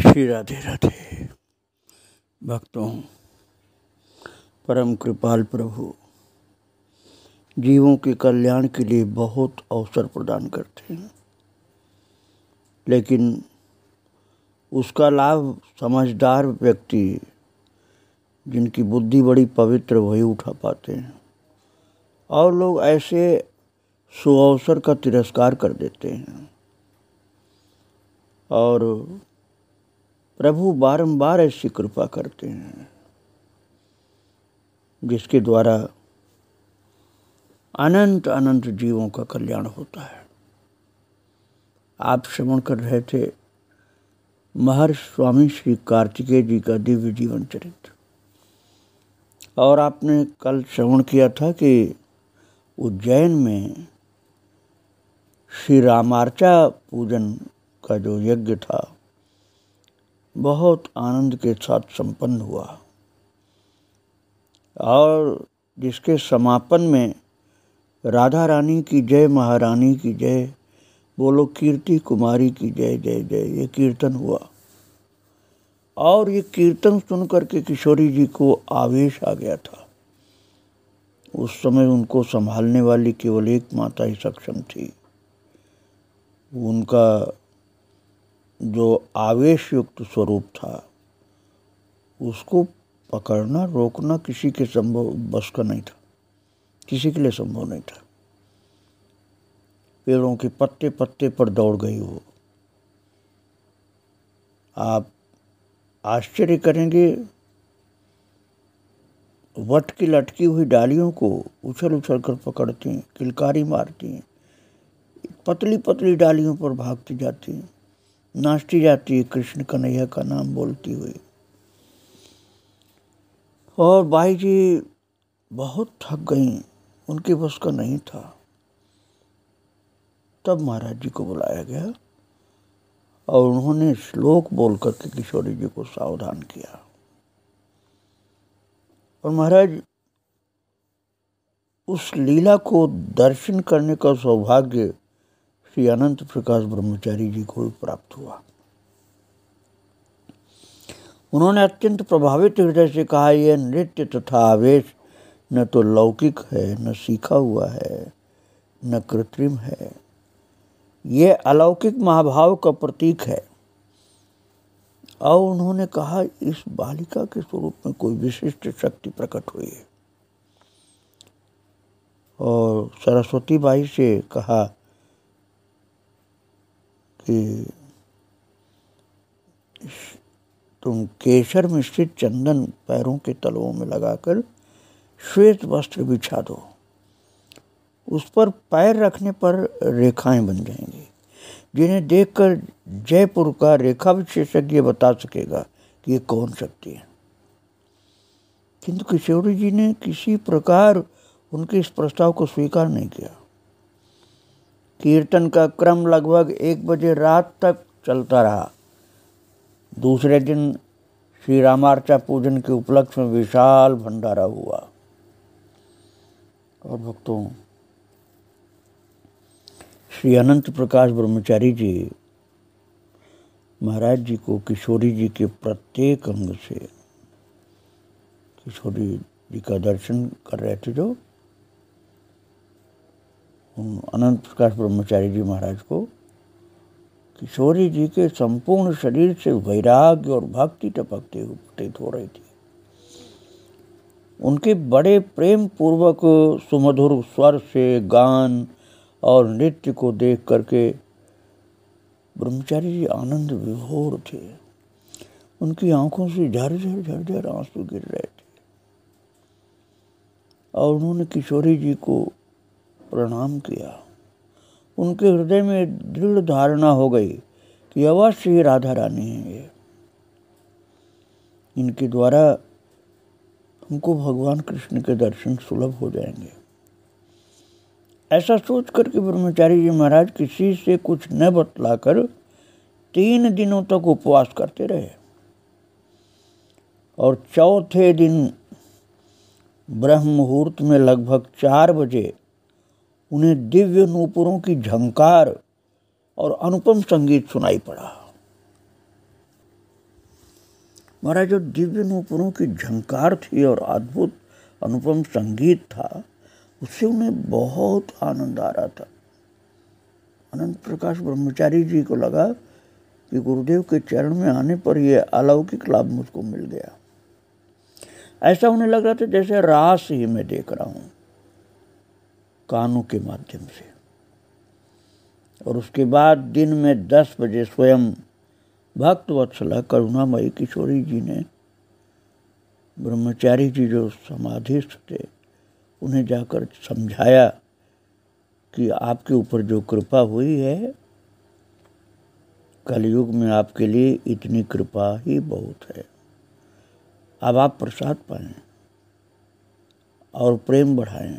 श्री राधे राधे भक्तों परम कृपाल प्रभु जीवों के कल्याण के लिए बहुत अवसर प्रदान करते हैं लेकिन उसका लाभ समझदार व्यक्ति जिनकी बुद्धि बड़ी पवित्र वही उठा पाते हैं और लोग ऐसे सुअवसर का तिरस्कार कर देते हैं और प्रभु बारंबार ऐसी कृपा करते हैं जिसके द्वारा अनंत अनंत जीवों का कल्याण होता है आप श्रवण कर रहे थे महर्ष स्वामी श्री कार्तिकेय जी का दिव्य जीवन चरित्र और आपने कल श्रवण किया था कि उज्जैन में श्री रामार्चा पूजन का जो यज्ञ था बहुत आनंद के साथ संपन्न हुआ और जिसके समापन में राधा रानी की जय महारानी की जय बोलो कीर्ति कुमारी की जय जय जय ये कीर्तन हुआ और ये कीर्तन सुन करके किशोरी जी को आवेश आ गया था उस समय उनको संभालने वाली केवल एक माता ही सक्षम थी उनका जो आवेश युक्त स्वरूप था उसको पकड़ना रोकना किसी के संभव बस का नहीं था किसी के लिए संभव नहीं था पेड़ों के पत्ते पत्ते पर दौड़ गई वो आप आश्चर्य करेंगे वट की लटकी हुई डालियों को उछल उछल कर पकड़ती हैं किलकारी मारती हैं पतली पतली डालियों पर भागती जाती हैं नाचती जाती है कृष्ण कन्हैया का नाम बोलती हुई और बाई जी बहुत थक गई उनके बस का नहीं था तब महाराज जी को बुलाया गया और उन्होंने श्लोक बोल करके किशोरी जी को सावधान किया और महाराज उस लीला को दर्शन करने का सौभाग्य श्री अनंत प्रकाश ब्रह्मचारी जी को प्राप्त हुआ उन्होंने अत्यंत प्रभावित हृदय से कहा यह नृत्य तथा आवेश न तो लौकिक है न सीखा हुआ है न कृत्रिम है यह अलौकिक महाभाव का प्रतीक है और उन्होंने कहा इस बालिका के स्वरूप में कोई विशिष्ट शक्ति प्रकट हुई है और सरस्वती बाई से कहा कि तुम केसर मिश्रित चंदन पैरों के तलवों में लगाकर श्वेत वस्त्र बिछा दो उस पर पैर रखने पर रेखाएं बन जाएंगी जिन्हें देखकर जयपुर का रेखा विशेषज्ञ बता सकेगा कि ये कौन शक्ति है किंतु किशोरी जी ने किसी प्रकार उनके इस प्रस्ताव को स्वीकार नहीं किया कीर्तन का क्रम लगभग एक बजे रात तक चलता रहा दूसरे दिन श्री रामार्चा पूजन के उपलक्ष्य में विशाल भंडारा हुआ और भक्तों श्री अनंत प्रकाश ब्रह्मचारी जी महाराज जी को किशोरी जी के प्रत्येक अंग से किशोरी जी का दर्शन कर रहे थे जो अनंत प्रकाश ब्रह्मचारी जी महाराज को किशोरी जी के संपूर्ण शरीर से वैराग्य और भक्ति टपकते प्रतीत हो रही थी उनके बड़े प्रेम पूर्वक सुमधुर स्वर से गान और नृत्य को देख करके ब्रह्मचारी जी आनंद विभोर थे उनकी आंखों से झर झर झर झर आंसू गिर रहे थे और उन्होंने किशोरी जी को प्रणाम किया उनके हृदय में दृढ़ धारणा हो गई कि अवश्य ही राधा रानी हैं ये इनके द्वारा हमको भगवान कृष्ण के दर्शन सुलभ हो जाएंगे ऐसा सोच करके ब्रह्मचारी जी महाराज किसी से कुछ न बतलाकर तीन दिनों तक उपवास करते रहे और चौथे दिन ब्रह्म मुहूर्त में लगभग चार बजे उन्हें दिव्य नूपुरों की झंकार और अनुपम संगीत सुनाई पड़ा महाराज जो दिव्य नूपुरों की झंकार थी और अद्भुत अनुपम संगीत था उससे उन्हें बहुत आनंद आ रहा था अनंत प्रकाश ब्रह्मचारी जी को लगा कि गुरुदेव के चरण में आने पर यह अलौकिक लाभ मुझको मिल गया ऐसा उन्हें लग रहा था जैसे रास ही मैं देख रहा हूँ कानों के माध्यम से और उसके बाद दिन में दस बजे स्वयं भक्त वत्सला करुणामयी किशोरी जी ने ब्रह्मचारी जी जो समाधिस्थ थे उन्हें जाकर समझाया कि आपके ऊपर जो कृपा हुई है कलयुग में आपके लिए इतनी कृपा ही बहुत है अब आप प्रसाद पाएं और प्रेम बढ़ाएं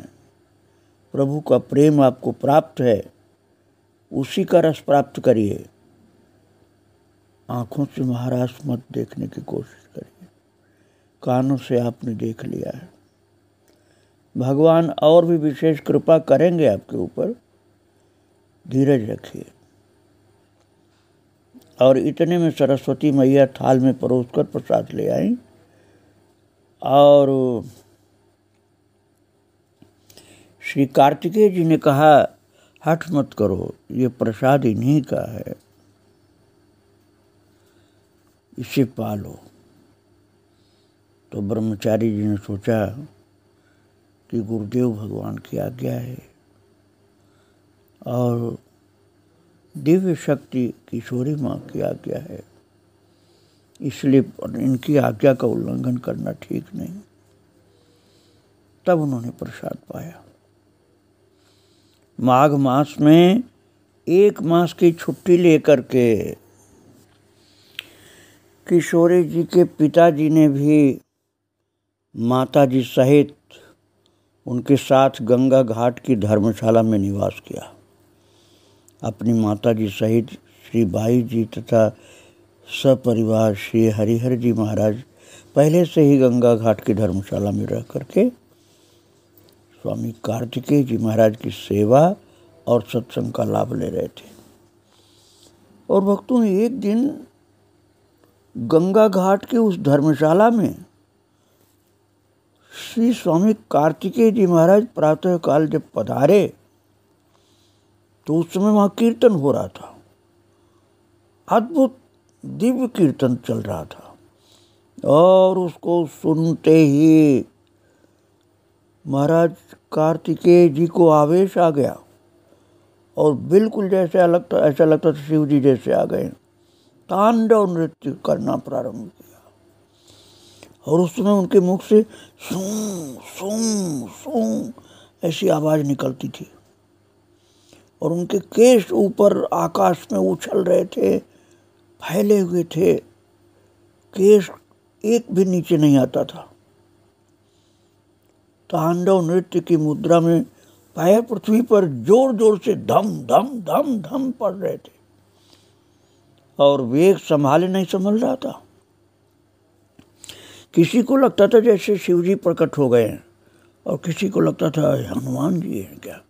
प्रभु का प्रेम आपको प्राप्त है उसी का रस प्राप्त करिए आंखों से महाराज मत देखने की कोशिश करिए कानों से आपने देख लिया है भगवान और भी विशेष कृपा करेंगे आपके ऊपर धीरज रखिए और इतने में सरस्वती मैया थाल में परोस कर प्रसाद ले आई और श्री कार्तिकेय जी ने कहा हठ मत करो ये प्रसाद इन्हीं का है इसे पालो तो ब्रह्मचारी जी ने सोचा कि गुरुदेव भगवान की आज्ञा है और दिव्य शक्ति किशोरी माँ की आज्ञा है इसलिए इनकी आज्ञा का उल्लंघन करना ठीक नहीं तब उन्होंने प्रसाद पाया माघ मास में एक मास की छुट्टी लेकर के किशोरी जी के पिताजी ने भी माता जी सहित उनके साथ गंगा घाट की धर्मशाला में निवास किया अपनी माता जी सहित श्री बाई जी तथा सपरिवार श्री हरिहर जी महाराज पहले से ही गंगा घाट की धर्मशाला में रह करके स्वामी कार्तिकेय जी महाराज की सेवा और सत्संग का लाभ ले रहे थे और भक्तों ने एक दिन गंगा घाट के उस धर्मशाला में श्री स्वामी कार्तिकेय जी महाराज प्रातःकाल जब पधारे तो उस समय वहाँ कीर्तन हो रहा था अद्भुत दिव्य कीर्तन चल रहा था और उसको सुनते ही महाराज कार्तिकेय जी को आवेश आ गया और बिल्कुल जैसे लगता ऐसा लगता था शिव जी जैसे आ गए तांडव नृत्य करना प्रारंभ किया और उसमें उनके मुख से सूं सूं सूं ऐसी आवाज़ निकलती थी और उनके केश ऊपर आकाश में उछल रहे थे फैले हुए थे केश एक भी नीचे नहीं आता था तांडव नृत्य की मुद्रा में पैर पृथ्वी पर जोर जोर से धम धम धम धम पड़ रहे थे और वेग संभाले नहीं संभल रहा था किसी को लगता था जैसे शिव जी प्रकट हो गए हैं और किसी को लगता था हनुमान जी हैं क्या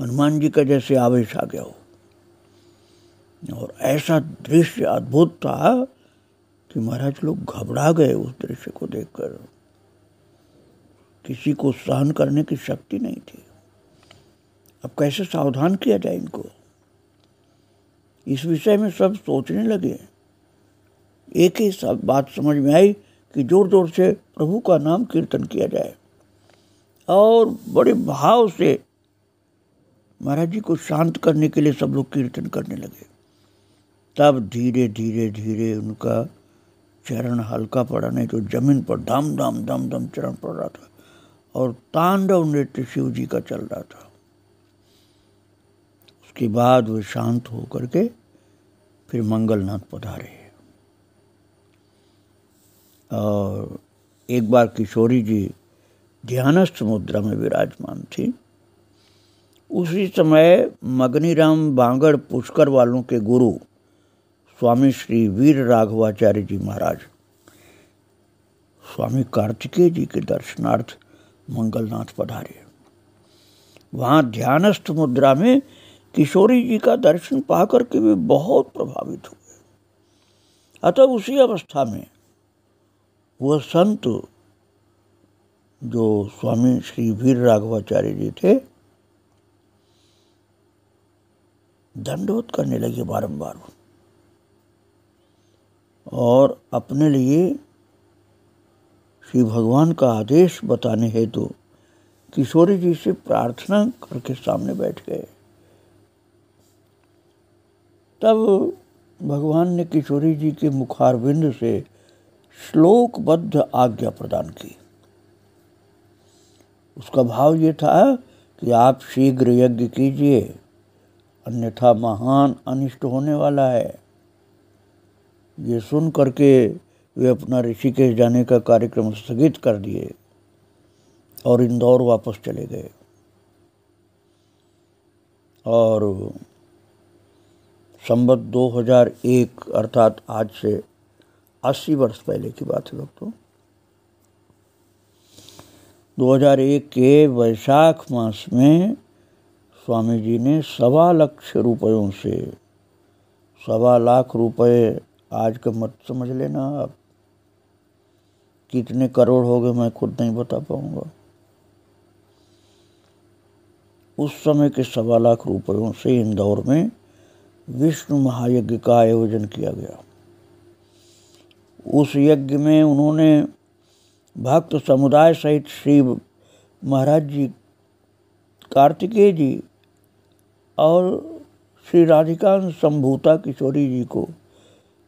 हनुमान जी का जैसे आवेश आ गया हो और ऐसा दृश्य अद्भुत था कि महाराज लोग घबरा गए उस दृश्य को देखकर किसी को सहन करने की शक्ति नहीं थी अब कैसे सावधान किया जाए इनको इस विषय में सब सोचने लगे एक ही सब बात समझ में आई कि जोर जोर से प्रभु का नाम कीर्तन किया जाए और बड़े भाव से महाराज जी को शांत करने के लिए सब लोग कीर्तन करने लगे तब धीरे धीरे धीरे उनका चरण हल्का पड़ा नहीं तो जमीन पर धम धम धम धम चरण पड़ रहा था और तांडव नृत्य शिव जी का चल रहा था उसके बाद वे शांत होकर के फिर मंगलनाथ पधारे और एक बार किशोरी जी ध्यानस्थ मुद्रा में विराजमान थी उसी समय मगनीराम बांगड़ पुष्कर वालों के गुरु स्वामी श्री वीर राघवाचार्य जी महाराज स्वामी कार्तिकेय जी के दर्शनार्थ मंगलनाथ पधारे वहाँ ध्यानस्थ मुद्रा में किशोरी जी का दर्शन पाकर के वे बहुत प्रभावित हुए अतः उसी अवस्था में वह संत जो स्वामी श्री वीर राघवाचार्य जी थे दंडोत करने लगे बारंबार और अपने लिए श्री भगवान का आदेश बताने हेतु तो किशोरी जी से प्रार्थना करके सामने बैठ गए तब भगवान ने किशोरी जी के मुखारविंद से श्लोकबद्ध आज्ञा प्रदान की उसका भाव ये था कि आप शीघ्र यज्ञ कीजिए अन्यथा महान अनिष्ट होने वाला है ये सुन करके वे अपना ऋषिकेश जाने का कार्यक्रम स्थगित कर दिए और इंदौर वापस चले गए और संबत 2001 अर्थात आज से 80 वर्ष पहले की बात है दोस्तों 2001 के वैशाख मास में स्वामी जी ने सवा लक्ष रुपयों से सवा लाख रुपए आज का मत समझ लेना आप कितने करोड़ हो गए मैं खुद नहीं बता पाऊंगा उस समय के सवा लाख रुपयों से इंदौर में विष्णु महायज्ञ का आयोजन किया गया उस यज्ञ में उन्होंने भक्त समुदाय सहित शिव महाराज जी कार्तिकेय जी और श्री राधिकांत संभूता किशोरी जी को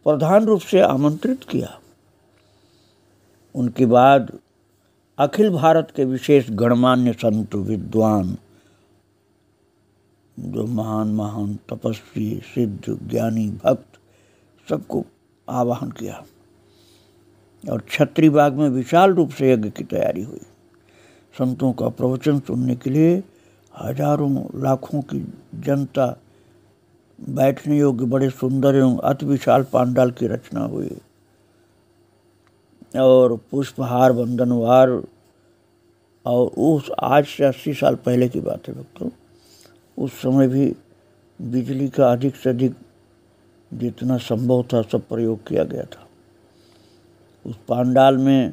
प्रधान रूप से आमंत्रित किया उनके बाद अखिल भारत के विशेष गणमान्य संत विद्वान जो महान महान तपस्वी सिद्ध ज्ञानी भक्त सबको आवाहन किया और छत्री बाग में विशाल रूप से यज्ञ की तैयारी हुई संतों का प्रवचन सुनने के लिए हजारों लाखों की जनता बैठने योग्य बड़े सुंदर एवं अति विशाल पांडाल की रचना हुई और पुष्पहार बंधनवार और उस आज से अस्सी साल पहले की बात है डॉक्टर उस समय भी बिजली का अधिक से अधिक जितना संभव था सब प्रयोग किया गया था उस पांडाल में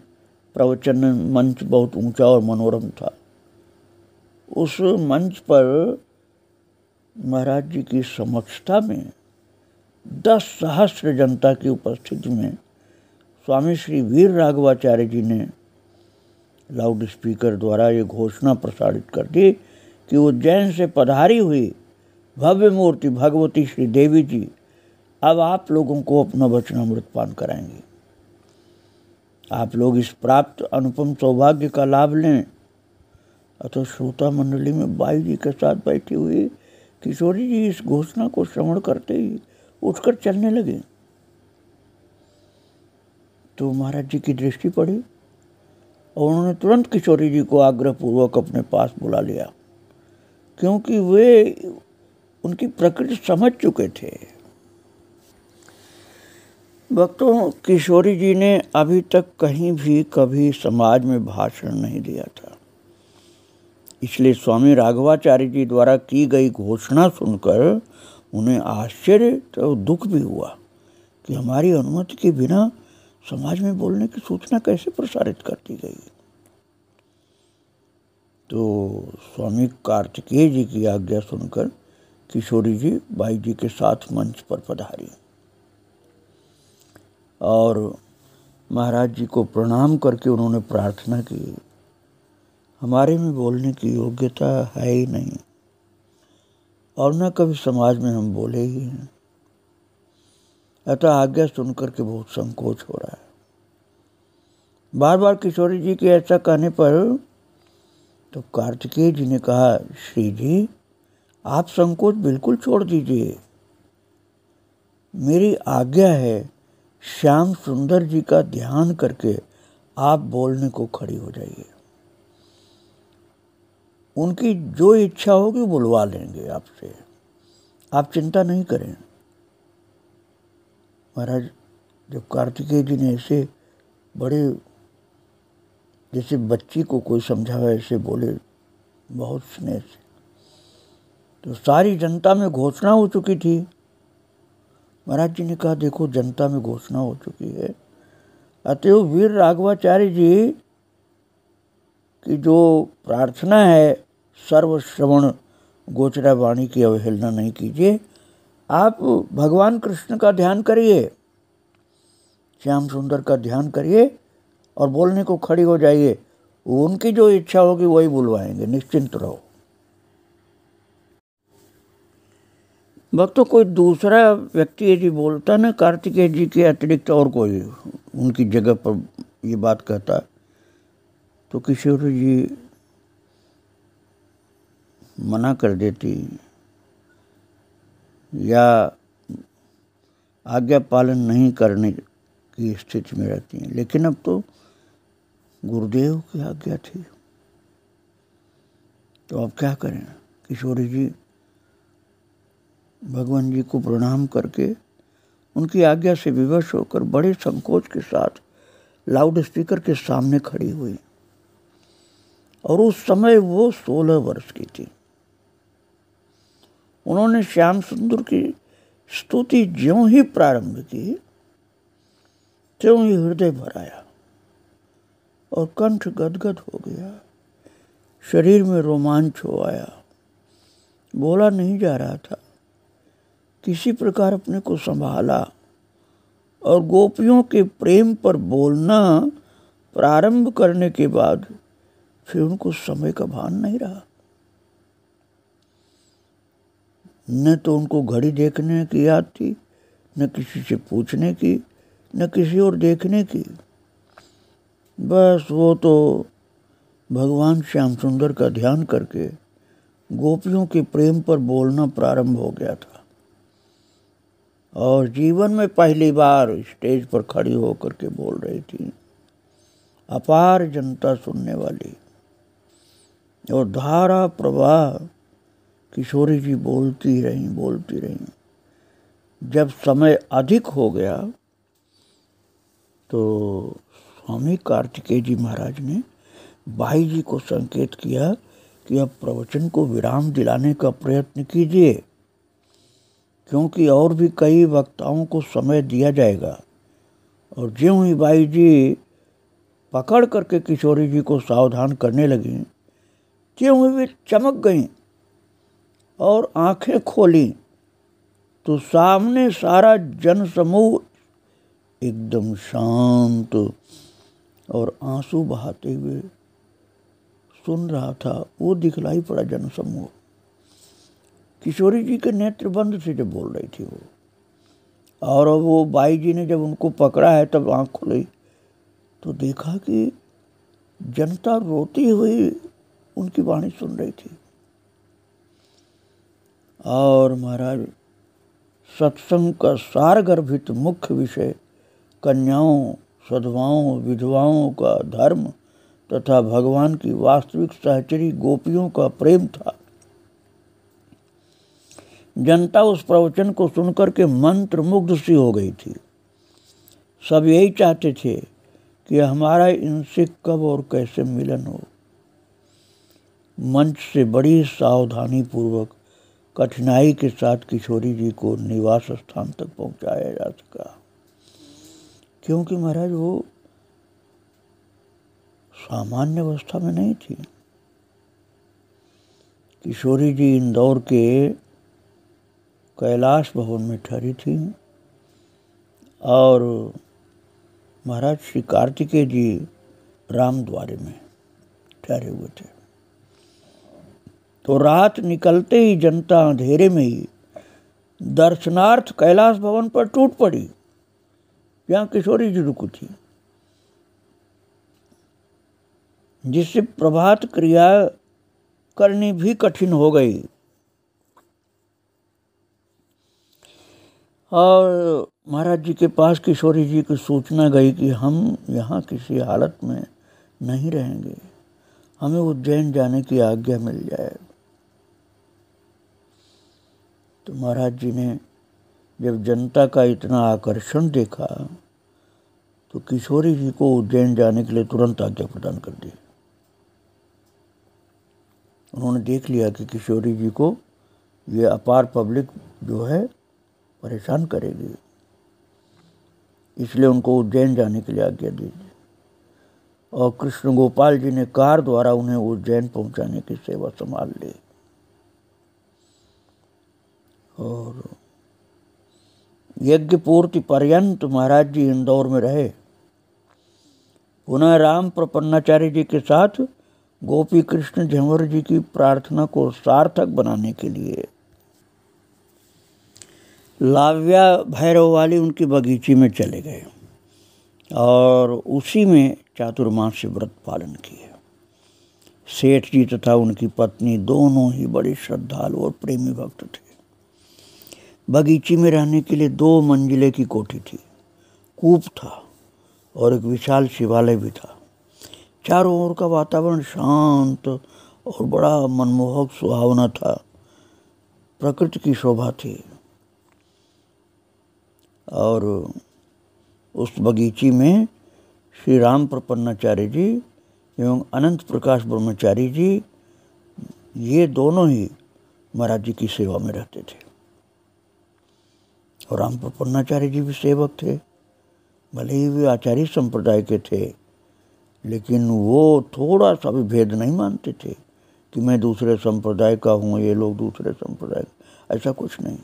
प्रवचन मंच बहुत ऊंचा और मनोरम था उस मंच पर महाराज जी की समक्षता में दस सहस्र जनता की उपस्थिति में स्वामी श्री वीर राघवाचार्य जी ने लाउड स्पीकर द्वारा ये घोषणा प्रसारित कर दी कि उज्जैन से पधारी हुई भव्य मूर्ति भगवती श्री देवी जी अब आप लोगों को अपना वचनामृत पान कराएंगे आप लोग इस प्राप्त अनुपम सौभाग्य का लाभ लें अतः श्रोता मंडली में बाई जी के साथ बैठी हुई किशोरी जी इस घोषणा को श्रवण करते ही उठकर चलने लगे तो महाराज जी की दृष्टि पड़ी और उन्होंने तुरंत किशोरी जी को आग्रहपूर्वक अपने पास बुला लिया क्योंकि वे उनकी प्रकृति समझ चुके थे भक्तों किशोरी जी ने अभी तक कहीं भी कभी समाज में भाषण नहीं दिया था इसलिए स्वामी राघवाचार्य जी द्वारा की गई घोषणा सुनकर उन्हें आश्चर्य तो दुख भी हुआ कि हमारी अनुमति के बिना समाज में बोलने की सूचना कैसे प्रसारित कर दी गई तो स्वामी कार्तिकेय जी की आज्ञा सुनकर किशोरी जी भाई जी के साथ मंच पर पधारी और महाराज जी को प्रणाम करके उन्होंने प्रार्थना की हमारे में बोलने की योग्यता है ही नहीं और न कभी समाज में हम बोले ही हैं अतः आज्ञा सुनकर के बहुत संकोच हो रहा है बार बार किशोरी जी के ऐसा कहने पर तो कार्तिकेय जी ने कहा श्री जी आप संकोच बिल्कुल छोड़ दीजिए मेरी आज्ञा है श्याम सुंदर जी का ध्यान करके आप बोलने को खड़ी हो जाइए उनकी जो इच्छा होगी बुलवा लेंगे आपसे आप चिंता नहीं करें महाराज जब कार्तिकेय जी ने ऐसे बड़े जैसे बच्ची को कोई समझावे ऐसे बोले बहुत स्नेह से तो सारी जनता में घोषणा हो चुकी थी महाराज जी ने कहा देखो जनता में घोषणा हो चुकी है अतएव वीर राघवाचार्य जी की जो प्रार्थना है सर्वश्रवण गोचरा वाणी की अवहेलना नहीं कीजिए आप भगवान कृष्ण का ध्यान करिए श्याम सुंदर का ध्यान करिए और बोलने को खड़ी हो जाइए उनकी जो इच्छा होगी वही बुलवाएंगे निश्चिंत रहो भक्तों कोई दूसरा व्यक्ति यदि बोलता ना कार्तिकेय जी के अतिरिक्त और कोई उनकी जगह पर ये बात कहता तो किशोर जी मना कर देती या आज्ञा पालन नहीं करने की स्थिति में रहती हैं लेकिन अब तो गुरुदेव की आज्ञा थी तो अब क्या करें किशोरी जी भगवान जी को प्रणाम करके उनकी आज्ञा से विवश होकर बड़े संकोच के साथ लाउड स्पीकर के सामने खड़ी हुई और उस समय वो सोलह वर्ष की थी उन्होंने श्याम सुंदर की स्तुति ज्यों ही प्रारंभ की त्यों ही हृदय भर आया और कंठ गदगद हो गया शरीर में रोमांच हो आया बोला नहीं जा रहा था किसी प्रकार अपने को संभाला और गोपियों के प्रेम पर बोलना प्रारंभ करने के बाद फिर उनको समय का भान नहीं रहा न तो उनको घड़ी देखने की याद थी न किसी से पूछने की न किसी और देखने की बस वो तो भगवान श्याम सुंदर का ध्यान करके गोपियों के प्रेम पर बोलना प्रारंभ हो गया था और जीवन में पहली बार स्टेज पर खड़ी होकर के बोल रही थी अपार जनता सुनने वाली और धारा प्रवाह किशोरी जी बोलती रहीं बोलती रहीं जब समय अधिक हो गया तो स्वामी कार्तिकेय जी महाराज ने भाई जी को संकेत किया कि अब प्रवचन को विराम दिलाने का प्रयत्न कीजिए क्योंकि और भी कई वक्ताओं को समय दिया जाएगा और ज्यों ही बाई जी पकड़ करके किशोरी जी को सावधान करने लगी त्यों ही वे चमक गईं और आंखें खोली तो सामने सारा जन समूह एकदम शांत और आंसू बहाते हुए सुन रहा था वो दिखलाई पड़ा जन समूह किशोरी जी के नेत्र बंद से जब बोल रही थी वो और वो बाई जी ने जब उनको पकड़ा है तब आँख खुली तो देखा कि जनता रोती हुई उनकी वाणी सुन रही थी और महाराज सत्संग का सार गर्भित मुख्य विषय कन्याओं सधवाओं विधवाओं का धर्म तथा भगवान की वास्तविक सहचरी गोपियों का प्रेम था जनता उस प्रवचन को सुनकर के मंत्र मुग्ध सी हो गई थी सब यही चाहते थे कि हमारा इनसे कब और कैसे मिलन हो मंच से बड़ी सावधानी पूर्वक कठिनाई के साथ किशोरी जी को निवास स्थान तक पहुंचाया जा सका क्योंकि महाराज वो सामान्य अवस्था में नहीं थी किशोरी जी इंदौर के कैलाश भवन में ठहरी थी और महाराज श्री कार्तिकेय जी राम द्वारे में ठहरे हुए थे तो रात निकलते ही जनता अंधेरे में ही दर्शनार्थ कैलाश भवन पर टूट पड़ी यहाँ किशोरी जी रुकू थी जिससे प्रभात क्रिया करनी भी कठिन हो गई और महाराज जी के पास किशोरी जी की सूचना गई कि हम यहाँ किसी हालत में नहीं रहेंगे हमें उज्जैन जाने की आज्ञा मिल जाए तो महाराज जी ने जब जनता का इतना आकर्षण देखा तो किशोरी जी को उज्जैन जाने के लिए तुरंत आज्ञा प्रदान कर दी उन्होंने देख लिया कि किशोरी जी को ये अपार पब्लिक जो है परेशान करेगी इसलिए उनको उज्जैन जाने के लिए आज्ञा दी और कृष्ण गोपाल जी ने कार द्वारा उन्हें उज्जैन पहुंचाने की सेवा संभाल ली और यज्ञ पूर्ति पर्यंत महाराज जी इंदौर में रहे पुनः राम प्रपन्नाचार्य जी के साथ गोपी कृष्ण झंवर जी की प्रार्थना को सार्थक बनाने के लिए लाव्या भैरव वाली उनकी बगीची में चले गए और उसी में चातुर्मास व्रत पालन किए सेठ जी तथा उनकी पत्नी दोनों ही बड़े श्रद्धालु और प्रेमी भक्त थे बगीचे में रहने के लिए दो मंजिले की कोठी थी कूप था और एक विशाल शिवालय भी था चारों ओर का वातावरण शांत और बड़ा मनमोहक सुहावना था प्रकृति की शोभा थी और उस बगीची में श्री राम प्रपन्नाचार्य जी एवं अनंत प्रकाश ब्रह्मचारी जी ये दोनों ही महाराज जी की सेवा में रहते थे और राम प्रपन्नाचार्य जी भी सेवक थे भले ही वे आचार्य संप्रदाय के थे लेकिन वो थोड़ा सा भी भेद नहीं मानते थे कि मैं दूसरे संप्रदाय का हूँ ये लोग दूसरे संप्रदाय ऐसा कुछ नहीं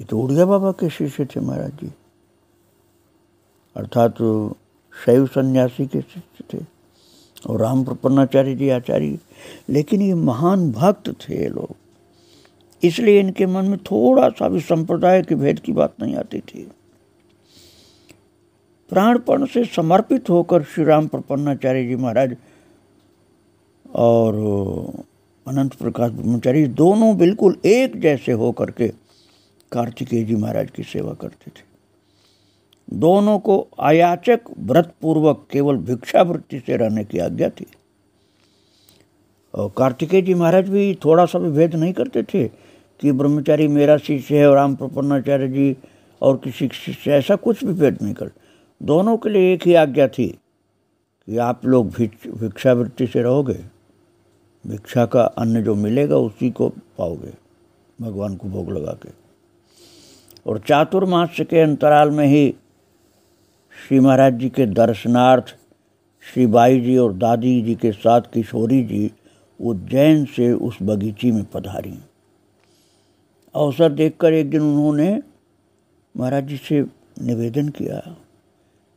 ये तो उड़िया बाबा के शिष्य थे महाराज जी अर्थात तो शैव सन्यासी के शिष्य थे और राम प्रपन्नाचार्य जी आचार्य लेकिन ये महान भक्त थे ये लोग इसलिए इनके मन में थोड़ा सा भी संप्रदाय के भेद की बात नहीं आती थी प्राणपण से समर्पित होकर श्री राम प्रपन्नाचार्य जी महाराज और अनंत प्रकाश ब्रह्मचारी दोनों बिल्कुल एक जैसे होकर के कार्तिकेय जी महाराज की सेवा करते थे दोनों को आयाचक व्रतपूर्वक केवल भिक्षावृत्ति से रहने की आज्ञा थी और कार्तिकेय जी महाराज भी थोड़ा सा भी भेद नहीं करते थे कि ब्रह्मचारी मेरा शिष्य है और राम प्रपन्नाचार्य जी और किसी शिष्य ऐसा कुछ भी भेद नहीं कर दोनों के लिए एक ही आज्ञा थी कि आप लोग भिक्षावृत्ति से रहोगे भिक्षा का अन्न जो मिलेगा उसी को पाओगे भगवान को भोग लगा के और चातुर्मास के अंतराल में ही श्री महाराज जी के दर्शनार्थ श्री बाई जी और दादी जी के साथ किशोरी जी उज्जैन से उस बगीची में पधारी अवसर देखकर एक दिन उन्होंने महाराज जी से निवेदन किया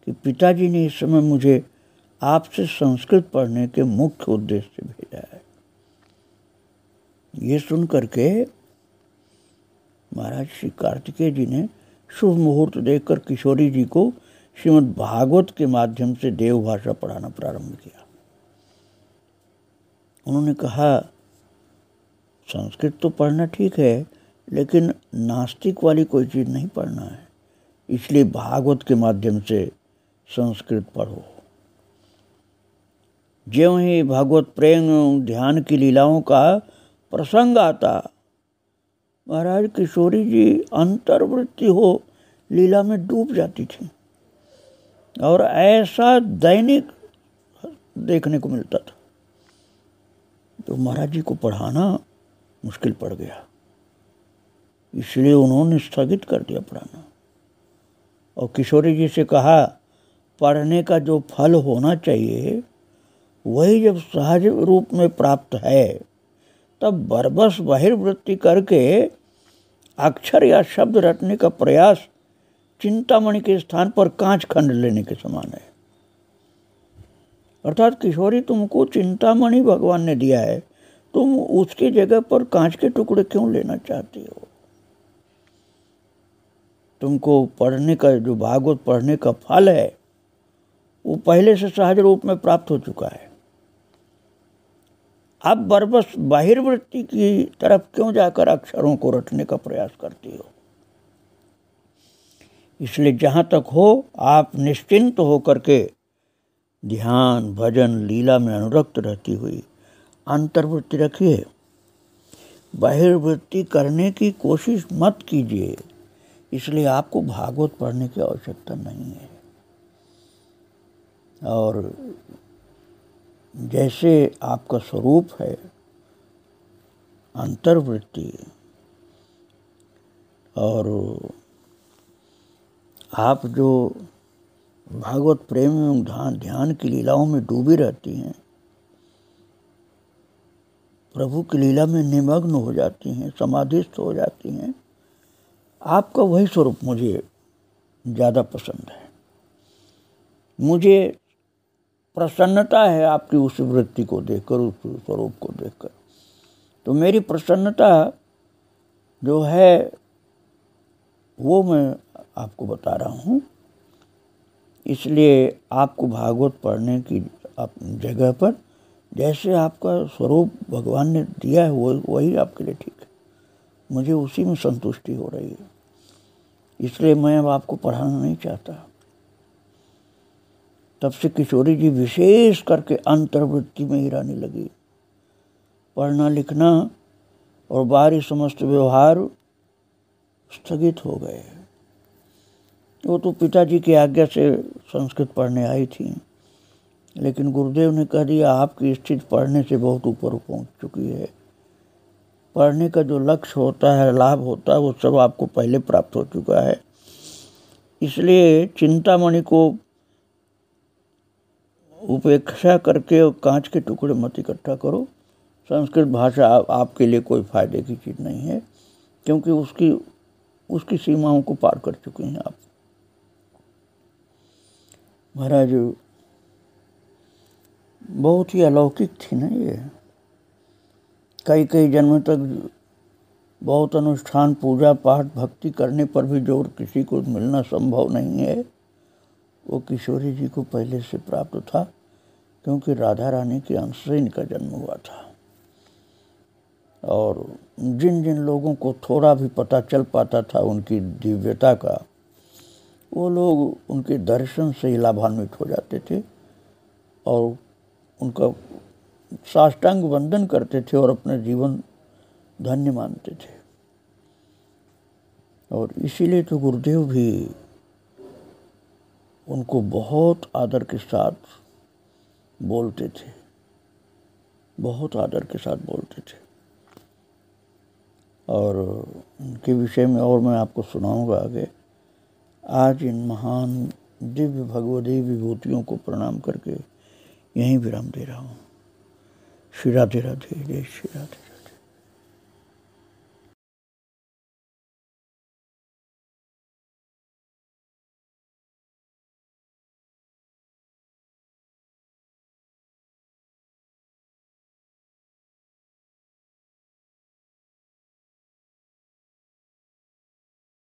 कि पिताजी ने इस समय मुझे आपसे संस्कृत पढ़ने के मुख्य उद्देश्य से भेजा है ये सुन करके महाराज श्री कार्तिकेय जी ने शुभ मुहूर्त देखकर किशोरी जी को श्रीमद् भागवत के माध्यम से देवभाषा पढ़ाना प्रारंभ किया उन्होंने कहा संस्कृत तो पढ़ना ठीक है लेकिन नास्तिक वाली कोई चीज़ नहीं पढ़ना है इसलिए भागवत के माध्यम से संस्कृत पढ़ो ज्यों ही भागवत प्रेम ध्यान की लीलाओं का प्रसंग आता महाराज किशोरी जी अंतर्वृत्ति हो लीला में डूब जाती थी और ऐसा दैनिक देखने को मिलता था तो महाराज जी को पढ़ाना मुश्किल पड़ गया इसलिए उन्होंने स्थगित कर दिया पढ़ाना और किशोरी जी से कहा पढ़ने का जो फल होना चाहिए वही जब सहज रूप में प्राप्त है तब बरबस बहिर्वृत्ति करके अक्षर या शब्द रटने का प्रयास चिंतामणि के स्थान पर कांच खंड लेने के समान है अर्थात किशोरी तुमको चिंतामणि भगवान ने दिया है तुम उसकी जगह पर कांच के टुकड़े क्यों लेना चाहती हो तुमको पढ़ने का जो भागवत पढ़ने का फल है वो पहले से सहज रूप में प्राप्त हो चुका है आप बरबस बाहिर्वृत्ति की तरफ क्यों जाकर अक्षरों को रटने का प्रयास करती हो इसलिए जहाँ तक हो आप निश्चिंत होकर के ध्यान भजन लीला में अनुरक्त रहती हुई अंतर्वृत्ति रखिए बहिर्वृत्ति करने की कोशिश मत कीजिए इसलिए आपको भागवत पढ़ने की आवश्यकता नहीं है और जैसे आपका स्वरूप है अंतर्वृत्ति और आप जो भागवत प्रेम एवं ध्यान ध्यान की लीलाओं में डूबी रहती हैं प्रभु की लीला में निमग्न हो जाती हैं समाधिस्थ हो जाती हैं आपका वही स्वरूप मुझे ज़्यादा पसंद है मुझे प्रसन्नता है आपकी उस वृत्ति को देखकर उस स्वरूप को देखकर तो मेरी प्रसन्नता जो है वो मैं आपको बता रहा हूँ इसलिए आपको भागवत पढ़ने की जगह पर जैसे आपका स्वरूप भगवान ने दिया है वो वही आपके लिए ठीक है मुझे उसी में संतुष्टि हो रही है इसलिए मैं अब आपको पढ़ाना नहीं चाहता तब से किशोरी जी विशेष करके अंतर्वृत्ति में ही रहने लगी पढ़ना लिखना और बाहरी समस्त व्यवहार स्थगित हो गए हैं वो तो पिताजी की आज्ञा से संस्कृत पढ़ने आई थी लेकिन गुरुदेव ने कह दिया आपकी स्थिति पढ़ने से बहुत ऊपर पहुंच चुकी है पढ़ने का जो लक्ष्य होता है लाभ होता है वो सब आपको पहले प्राप्त हो चुका है इसलिए चिंतामणि को उपेक्षा करके और कांच के टुकड़े मत इकट्ठा करो संस्कृत भाषा आप, आपके लिए कोई फायदे की चीज़ नहीं है क्योंकि उसकी उसकी सीमाओं को पार कर चुके हैं आप महाराज बहुत ही अलौकिक थी ना ये कई कई जन्म तक बहुत अनुष्ठान पूजा पाठ भक्ति करने पर भी जोर किसी को मिलना संभव नहीं है वो किशोरी जी को पहले से प्राप्त था क्योंकि राधा रानी के अंश से इनका जन्म हुआ था और जिन जिन लोगों को थोड़ा भी पता चल पाता था उनकी दिव्यता का वो लोग उनके दर्शन से ही लाभान्वित हो जाते थे और उनका साष्टांग वंदन करते थे और अपना जीवन धन्य मानते थे और इसीलिए तो गुरुदेव भी उनको बहुत आदर के साथ बोलते थे बहुत आदर के साथ बोलते थे और उनके विषय में और मैं आपको सुनाऊंगा आगे आज इन महान दिव्य भगवदेव विभूतियों को प्रणाम करके यहीं विराम दे रहा हूँ श्री राधे राधे जय श्री राधे